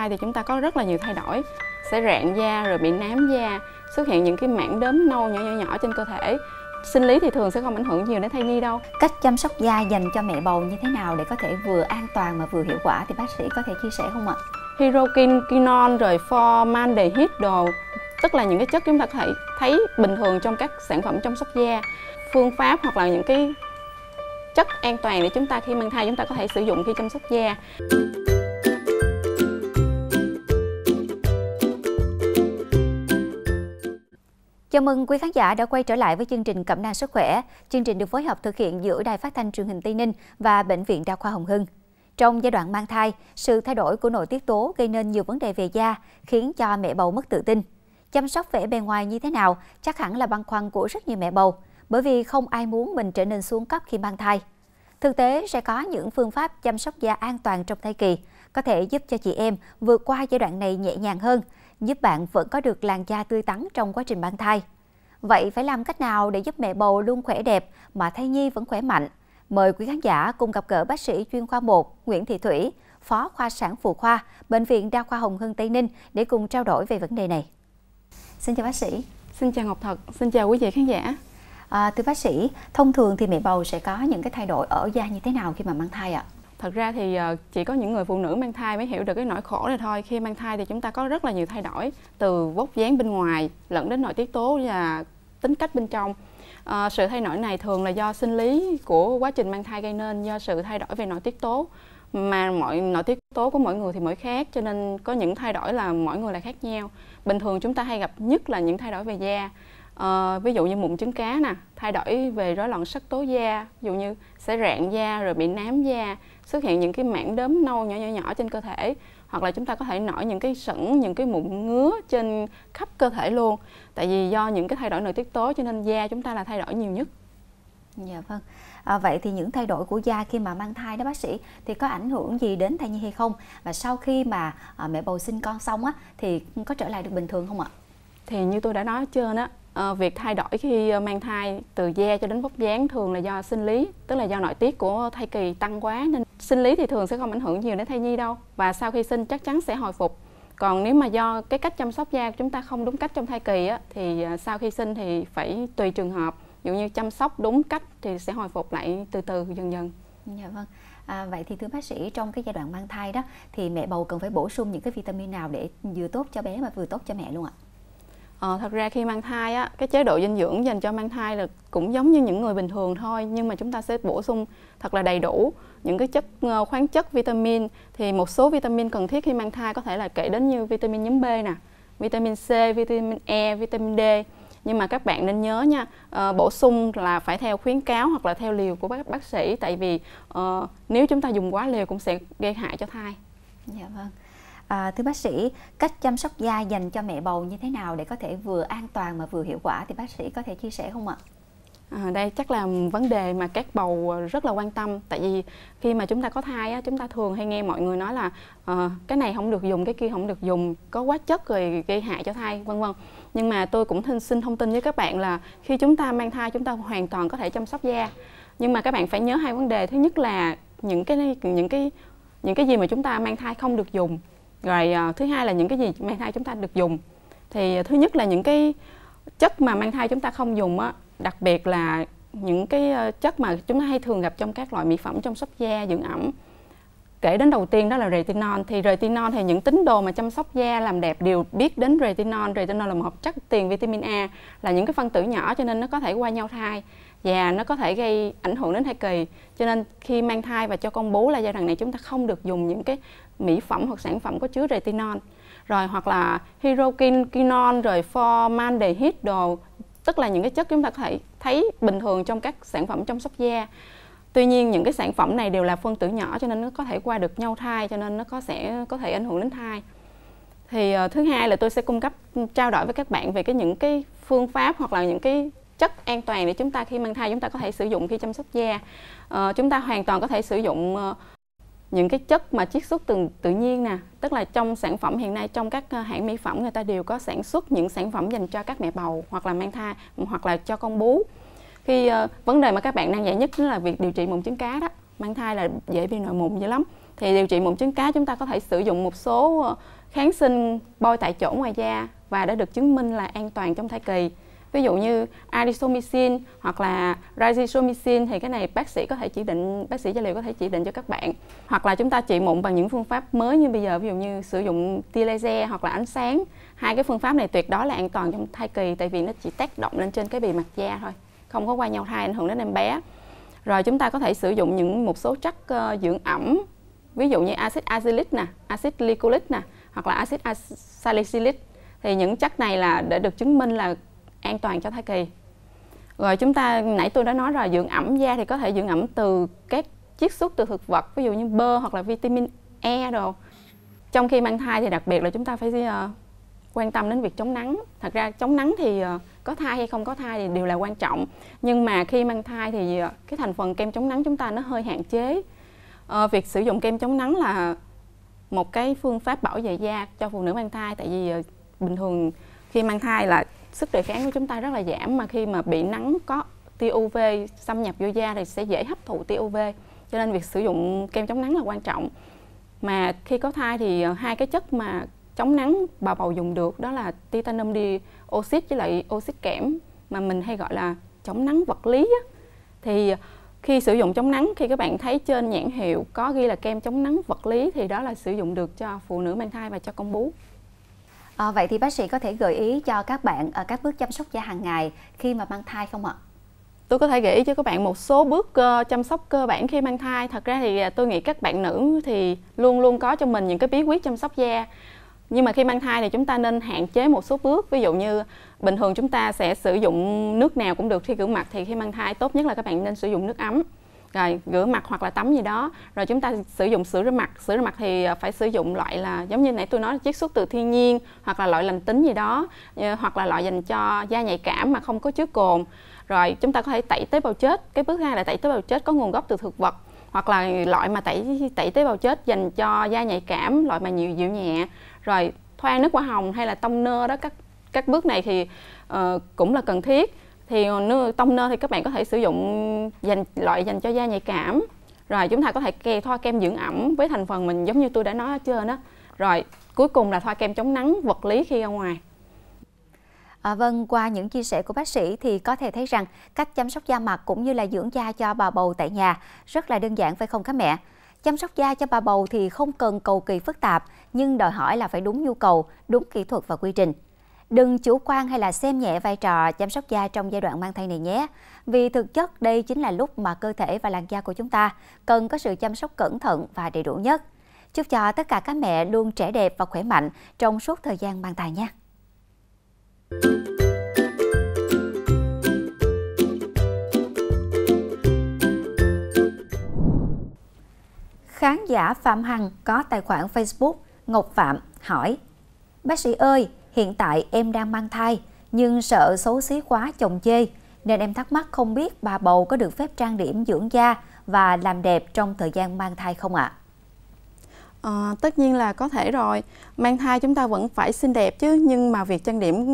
thai thì chúng ta có rất là nhiều thay đổi sẽ rạn da rồi bị nám da xuất hiện những cái mảng đốm nâu nhỏ nhỏ nhỏ trên cơ thể sinh lý thì thường sẽ không ảnh hưởng nhiều đến thai nhi đâu cách chăm sóc da dành cho mẹ bầu như thế nào để có thể vừa an toàn mà vừa hiệu quả thì bác sĩ có thể chia sẻ không ạ Hirokin, kinon rồi formaldehyde đồ tức là những cái chất chúng ta có thể thấy bình thường trong các sản phẩm chăm sóc da phương pháp hoặc là những cái chất an toàn để chúng ta khi mang thai chúng ta có thể sử dụng khi chăm sóc da Chào mừng quý khán giả đã quay trở lại với chương trình Cẩm nang sức khỏe. Chương trình được phối hợp thực hiện giữa Đài Phát thanh Truyền hình Tây Ninh và Bệnh viện Đa khoa Hồng Hưng. Trong giai đoạn mang thai, sự thay đổi của nội tiết tố gây nên nhiều vấn đề về da, khiến cho mẹ bầu mất tự tin. Chăm sóc vẻ bề ngoài như thế nào chắc hẳn là băn khoăn của rất nhiều mẹ bầu, bởi vì không ai muốn mình trở nên xuống cấp khi mang thai. Thực tế sẽ có những phương pháp chăm sóc da an toàn trong thai kỳ, có thể giúp cho chị em vượt qua giai đoạn này nhẹ nhàng hơn – giúp bạn vẫn có được làn da tươi tắn trong quá trình mang thai. Vậy phải làm cách nào để giúp mẹ bầu luôn khỏe đẹp mà thai nhi vẫn khỏe mạnh? Mời quý khán giả cùng gặp gỡ bác sĩ chuyên khoa 1 Nguyễn Thị Thủy, Phó khoa sản phụ khoa, Bệnh viện Đa khoa Hồng Hưng Tây Ninh để cùng trao đổi về vấn đề này. Xin chào bác sĩ. Xin chào Ngọc Thật, xin chào quý vị khán giả. À, thưa bác sĩ, thông thường thì mẹ bầu sẽ có những cái thay đổi ở da như thế nào khi mà mang thai ạ? À? thật ra thì ờ, chỉ có những người phụ nữ mang thai mới hiểu được cái nỗi khổ này thôi khi mang thai thì chúng ta có rất là nhiều thay đổi từ vóc dáng bên ngoài lẫn đến nội tiết tố và tính cách bên trong à, sự thay đổi này thường là do sinh lý của quá trình mang thai gây nên do sự thay đổi về nội tiết tố mà mọi nội tiết tố của mỗi người thì mỗi khác cho nên có những thay đổi là mỗi người lại khác nhau bình thường chúng ta hay gặp nhất là những thay đổi về da à, ví dụ như mụn trứng cá nè thay đổi về rối loạn sắc tố da ví dụ như sẽ rạn da rồi bị nám da xuất hiện những cái mảng đốm nâu nhỏ nhỏ nhỏ trên cơ thể hoặc là chúng ta có thể nổi những cái sẩn những cái mụn ngứa trên khắp cơ thể luôn tại vì do những cái thay đổi nội tiết tố cho nên da chúng ta là thay đổi nhiều nhất dạ vâng à, vậy thì những thay đổi của da khi mà mang thai đó bác sĩ thì có ảnh hưởng gì đến thai nhi hay không và sau khi mà à, mẹ bầu sinh con xong á thì có trở lại được bình thường không ạ thì như tôi đã nói trên á Ờ, việc thay đổi khi ờ, mang thai từ da cho đến vóc dáng thường là do sinh lý tức là do nội tiết của thai kỳ tăng quá nên sinh lý thì thường sẽ không ảnh hưởng nhiều đến thai nhi đâu và sau khi sinh chắc chắn sẽ hồi phục còn nếu mà do cái cách chăm sóc da của chúng ta không đúng cách trong thai kỳ á, thì ờ, sau khi sinh thì phải tùy trường hợp dụ như chăm sóc đúng cách thì sẽ hồi phục lại từ từ dần dần dạ vâng à, vậy thì thưa bác sĩ trong cái giai đoạn mang thai đó thì mẹ bầu cần phải bổ sung những cái vitamin nào để vừa tốt cho bé mà vừa tốt cho mẹ luôn ạ Ờ, thật ra khi mang thai á, cái chế độ dinh dưỡng dành cho mang thai là cũng giống như những người bình thường thôi nhưng mà chúng ta sẽ bổ sung thật là đầy đủ những cái chất ờ, khoáng chất vitamin thì một số vitamin cần thiết khi mang thai có thể là kể đến như vitamin nhóm B nè, vitamin C, vitamin E, vitamin D nhưng mà các bạn nên nhớ nha ờ, bổ sung là phải theo khuyến cáo hoặc là theo liều của bác bác sĩ tại vì uh, nếu chúng ta dùng quá liều cũng sẽ gây hại cho thai. Dạ vâng. À, thưa bác sĩ, cách chăm sóc da dành cho mẹ bầu như thế nào để có thể vừa an toàn mà vừa hiệu quả thì bác sĩ có thể chia sẻ không ạ? À, đây chắc là vấn đề mà các bầu ờ, rất là quan tâm tại vì khi mà chúng ta có thai á, chúng ta thường hay nghe mọi người nói là à, cái này không được dùng cái kia không được dùng có quá chất rồi gây hại cho thai vân vân nhưng mà tôi cũng xin thông tin với các bạn là khi chúng ta mang thai chúng ta hoàn toàn có thể chăm sóc da nhưng mà các bạn phải nhớ hai vấn đề thứ nhất là những cái những cái những cái gì mà chúng ta mang thai không được dùng rồi à, thứ hai là những cái gì mang thai chúng ta được dùng thì ờ, thứ nhất là những cái chất mà mang thai chúng ta không dùng á đặc biệt là những cái ờ, chất mà chúng ta hay thường gặp trong các loại mỹ phẩm trong shop da dưỡng ẩm kể đến đầu tiên đó là retinol thì retinol thì những tín đồ mà chăm sóc da làm đẹp đều biết đến retinol retinol là một hợp chất tiền vitamin A là những cái phân tử nhỏ cho nên nó có thể qua nhau thai và nó có thể gây ảnh hưởng đến thai kỳ cho nên khi mang thai và cho con bú là giai đoạn này chúng ta không được dùng những cái mỹ phẩm hoặc sản phẩm có chứa retinol rồi hoặc là hydroquinone rồi formaldehyde đồ tức là những cái chất chúng ta có thể thấy bình thường trong các sản phẩm chăm sóc da tuy nhiên những cái sản phẩm này đều là phân tử nhỏ cho nên nó có thể qua được nhau thai cho nên nó có sẽ có thể ảnh hưởng đến thai thì uh, thứ hai là tôi sẽ cung cấp ừ, trao đổi với các bạn về cái những cái phương pháp hoặc là những cái chất an toàn để chúng ta khi mang thai chúng ta có thể sử dụng khi chăm sóc da uh, chúng ta hoàn toàn có thể sử dụng uh, những cái chất mà chiết xuất từ tự nhiên nè tức là trong sản phẩm hiện nay trong các hãng mỹ phẩm người ta đều có sản xuất những sản phẩm dành cho các mẹ bầu hoặc là mang thai hoặc là cho con bú khi uh, vấn đề mà các bạn đang giải nhất là việc điều trị mụn trứng cá đó mang thai là dễ bị nổi mụn dữ lắm thì điều trị mụn trứng cá chúng ta có thể sử dụng một số ờ, kháng sinh bôi tại chỗ ngoài da và đã được chứng minh là an toàn trong thai kỳ ví dụ như arisomycin hoặc là rhizomycin thì cái này bác sĩ có thể chỉ định bác sĩ da liệu có thể chỉ định cho các bạn hoặc là chúng ta trị mụn bằng những phương pháp mới như bây giờ ví dụ như sử dụng tia laser hoặc là ánh sáng hai cái phương pháp này tuyệt đối là an toàn trong thai kỳ tại vì nó chỉ tác động lên trên cái bề mặt da thôi không có qua nhau thai ảnh hưởng đến em bé rồi chúng ta có thể sử dụng những một số chất uh, dưỡng ẩm ví dụ như axit acylic nè axit glycolic nè hoặc là axit salicylic thì những chất này là để được chứng minh là an toàn cho thai kỳ rồi chúng ta nãy tôi đã nói rồi dưỡng ẩm da thì có thể dưỡng ẩm từ các chiết xuất từ thực vật ví dụ như bơ hoặc là vitamin E đồ trong khi mang thai thì đặc biệt là chúng ta phải uh, quan tâm đến việc chống nắng thật ra chống nắng thì uh, có thai hay không có thai thì đều là quan trọng nhưng mà khi mang thai thì ờ, cái thành phần kem chống nắng chúng ta nó hơi hạn chế à, việc sử dụng kem chống nắng là một cái phương pháp bảo vệ da cho phụ nữ mang thai tại vì ờ, bình thường khi mang thai là sức đề kháng của chúng ta rất là giảm mà khi mà bị nắng có tia UV xâm nhập vô da thì sẽ dễ hấp thụ tia UV cho nên việc sử dụng kem chống nắng là quan trọng mà khi có thai thì hai cái chất mà chống nắng bào bầu dùng được đó là titanium dioxide với lại oxit kẽm mà mình hay gọi là chống nắng vật lý á. thì khi sử dụng chống nắng khi các bạn thấy trên nhãn hiệu có ghi là kem chống nắng vật lý thì đó là sử dụng được cho phụ nữ mang thai và cho con bú à, vậy thì bác sĩ có thể gợi ý cho các bạn ở à, các bước chăm sóc da hàng ngày khi mà mang thai không ạ tôi có thể gợi ý cho các bạn một số bước uh, chăm sóc cơ bản khi mang thai thật ra thì à, tôi nghĩ các bạn nữ thì luôn luôn có cho mình những cái bí quyết chăm sóc da nhưng mà khi mang thai thì chúng ta nên hạn chế một số bước ví dụ như bình thường chúng ta sẽ sử dụng nước nào cũng được khi rửa mặt thì khi mang thai tốt nhất là các bạn nên sử dụng nước ấm rồi rửa mặt hoặc là tắm gì đó rồi chúng ta sử dụng sữa rửa mặt sữa rửa mặt thì ờ, phải sử dụng loại là giống như nãy tôi nói chiết xuất từ thiên nhiên hoặc là loại lành tính gì đó ờ, hoặc là loại dành cho da nhạy cảm mà không có chứa cồn rồi chúng ta có thể tẩy tế bào chết cái bước hai là tẩy tế bào chết có nguồn gốc từ thực vật hoặc là loại mà tẩy tẩy tế bào chết dành cho da nhạy cảm loại mà nhiều dịu nhẹ rồi thoa nước hoa hồng hay là tông nơ đó các các bước này thì uh, cũng là cần thiết thì nơ tông nơ thì các bạn có thể sử dụng dành loại dành cho da nhạy cảm rồi chúng ta có thể kè thoa kem dưỡng ẩm với thành phần mình giống như tôi đã nói ở trên đó rồi cuối cùng là thoa kem chống nắng vật lý khi ra ngoài À, vâng, qua những chia sẻ của bác sĩ thì có thể thấy rằng cách chăm sóc da mặt cũng như là dưỡng da cho bà bầu tại nhà rất là đơn giản phải không các mẹ? Chăm sóc da cho bà bầu thì không cần cầu kỳ phức tạp, nhưng đòi hỏi là phải đúng nhu cầu, đúng kỹ thuật và quy trình. Đừng chủ quan hay là xem nhẹ vai trò chăm sóc da trong giai đoạn mang thai này nhé. Vì thực chất đây chính là lúc mà cơ thể và làn da của chúng ta cần có sự chăm sóc cẩn thận và đầy đủ nhất. Chúc cho tất cả các mẹ luôn trẻ đẹp và khỏe mạnh trong suốt thời gian mang thai nhé. Khán giả Phạm Hằng có tài khoản Facebook Ngọc Phạm hỏi Bác sĩ ơi, hiện tại em đang mang thai nhưng sợ xấu xí quá chồng chê nên em thắc mắc không biết bà bầu có được phép trang điểm dưỡng da và làm đẹp trong thời gian mang thai không ạ? À? À, tất nhiên là có thể rồi mang thai chúng ta vẫn phải xinh đẹp chứ nhưng mà việc trang điểm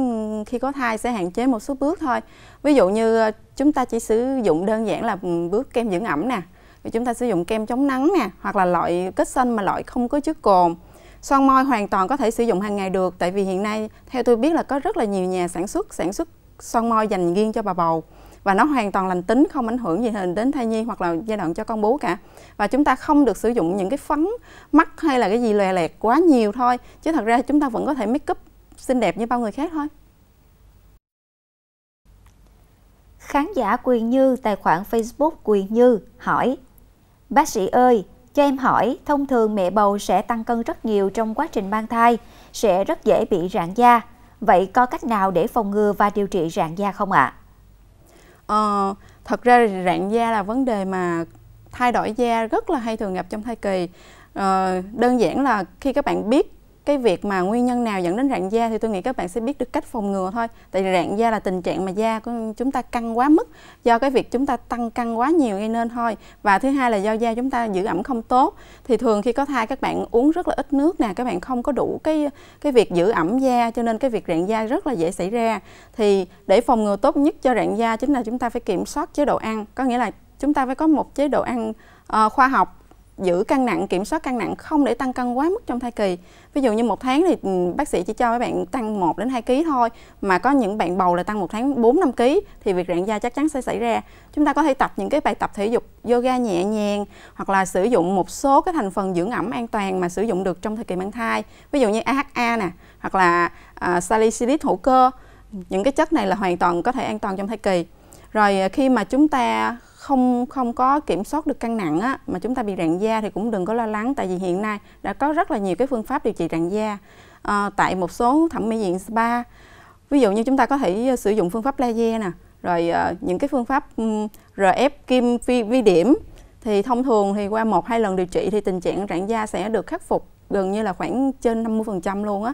khi có thai sẽ hạn chế một số bước thôi ví dụ như ờ, chúng ta chỉ sử dụng đơn giản là bước kem dưỡng ẩm nè thì chúng ta sử dụng kem chống nắng nè hoặc là loại kết xanh mà loại không có chứa cồn son môi hoàn toàn có thể sử dụng hàng ngày được tại vì hiện nay theo tôi biết là có rất là nhiều nhà sản xuất sản xuất son môi dành riêng cho bà bầu và nó hoàn toàn lành tính không ảnh hưởng gì hình đến thai nhi hoặc là giai đoạn cho con bú cả và chúng ta không được sử dụng những cái phấn mắt hay là cái gì lòe lẹt quá nhiều thôi chứ thật ra chúng ta vẫn có thể make up xinh đẹp như bao người khác thôi Khán giả Quyền Như, tài khoản Facebook Quyền Như hỏi Bác sĩ ơi, cho em hỏi, thông thường mẹ bầu sẽ tăng cân rất nhiều trong quá trình mang thai, sẽ rất dễ bị rạn da. Vậy có cách nào để phòng ngừa và điều trị rạn da không ạ? À? Ờ, thật ra rạn da là vấn đề mà thay đổi da rất là hay thường gặp trong thai kỳ. Ờ, đơn giản là khi các bạn biết cái việc mà nguyên nhân nào dẫn đến rạn da thì tôi nghĩ các bạn sẽ biết được cách phòng ngừa thôi tại vì rạn da là tình trạng mà da của chúng ta căng quá mức do cái việc chúng ta tăng căng quá nhiều gây nên thôi và thứ hai là do da chúng ta giữ ẩm không tốt thì thường khi có thai các bạn uống rất là ít nước nè các bạn không có đủ cái cái việc giữ ẩm da cho nên cái việc rạn da rất là dễ xảy ra thì để phòng ngừa tốt nhất cho rạn da chính là chúng ta phải kiểm soát chế độ ăn có nghĩa là chúng ta phải có một chế độ ăn uh, khoa học giữ cân nặng, kiểm soát cân nặng không để tăng cân quá mức trong thai kỳ. Ví dụ như một tháng thì ừ, bác sĩ chỉ cho các bạn tăng 1 đến 2 kg thôi, mà có những bạn bầu là tăng một tháng 4 5 kg thì việc rạn da chắc chắn sẽ xảy ra. Chúng ta có thể tập những cái bài tập thể dục yoga nhẹ nhàng hoặc là sử dụng một số cái thành phần dưỡng ẩm an toàn mà sử dụng được trong thời kỳ mang thai. Ví dụ như AHA nè, hoặc là uh, salicylic hữu cơ. Những cái chất này là hoàn toàn có thể an toàn trong thai kỳ. Rồi à, khi mà chúng ta không không có kiểm soát được căng nặng á, mà chúng ta bị rạn da thì cũng đừng có lo lắng tại vì hiện nay đã có rất là nhiều cái phương pháp điều trị rạn da à, tại một số thẩm mỹ viện spa ví dụ như chúng ta có thể ờ, sử dụng phương pháp laser nè rồi à, những cái phương pháp rf kim vi, vi điểm thì thông thường thì qua một hai lần điều trị thì tình trạng rạn da sẽ được khắc phục gần như là khoảng trên 50% luôn á